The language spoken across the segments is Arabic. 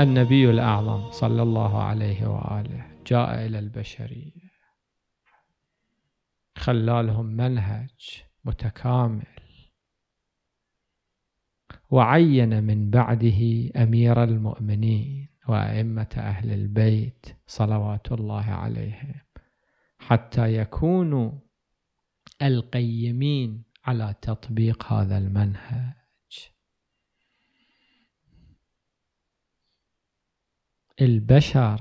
النبي الأعظم صلى الله عليه وآله جاء إلى البشرية خلى لهم منهج متكامل وعين من بعده أمير المؤمنين وأئمة أهل البيت صلوات الله عليهم حتى يكونوا القيمين على تطبيق هذا المنهج البشر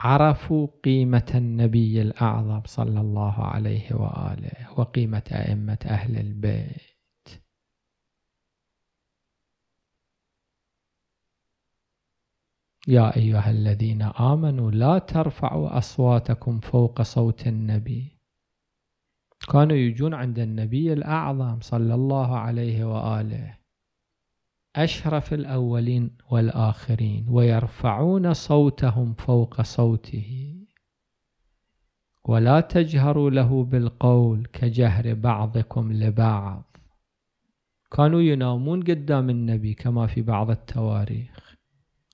عرفوا قيمة النبي الأعظم صلى الله عليه وآله وقيمة أئمة أهل البيت يا أيها الذين آمنوا لا ترفعوا أصواتكم فوق صوت النبي كانوا يجون عند النبي الأعظم صلى الله عليه وآله أشرف الأولين والآخرين ويرفعون صوتهم فوق صوته ولا تجهروا له بالقول كجهر بعضكم لبعض كانوا ينامون قدام النبي كما في بعض التواريخ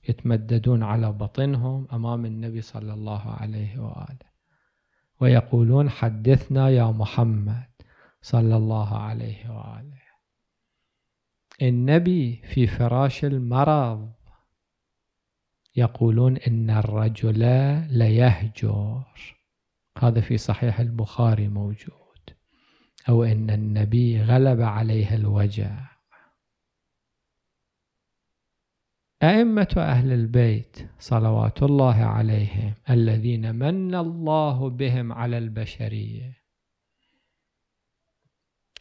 يتمددون على بطنهم أمام النبي صلى الله عليه وآله ويقولون حدثنا يا محمد صلى الله عليه وآله النبي في فراش المرض يقولون إن الرجل ليهجر هذا في صحيح البخاري موجود أو إن النبي غلب عليه الوجع أئمة أهل البيت صلوات الله عليهم الذين من الله بهم على البشرية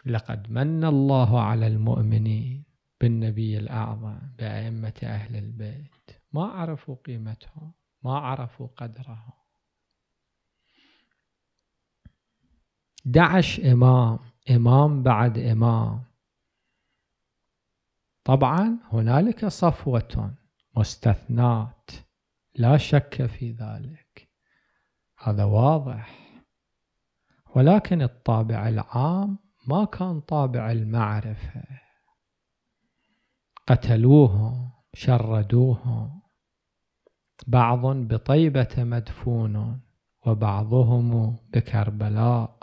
لقد من الله على المؤمنين بالنبي الأعظم بأئمة أهل البيت ما عرفوا قيمتهم ما عرفوا قدرهم دعش إمام إمام بعد إمام طبعا هنالك صفوة مستثنات لا شك في ذلك هذا واضح ولكن الطابع العام ما كان طابع المعرفه قتلوهم شردوهم بعض بطيبة مدفون وبعضهم بكربلاء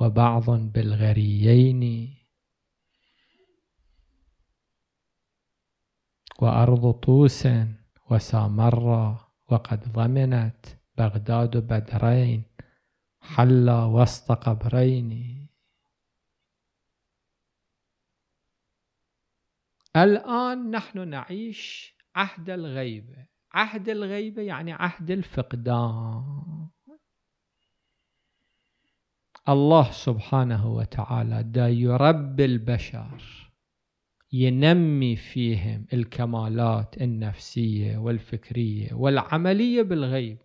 وبعض بالغريين وأرض طوس وسامرة وقد ضمنت بغداد بدرين حل وسط قبرين الآن نحن نعيش عهد الغيبة عهد الغيبة يعني عهد الفقدان الله سبحانه وتعالى دا يربي البشر ينمي فيهم الكمالات النفسية والفكرية والعملية بالغيب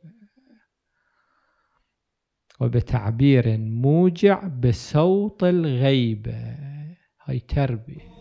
وبتعبير موجع بصوت الغيبة هاي تربيه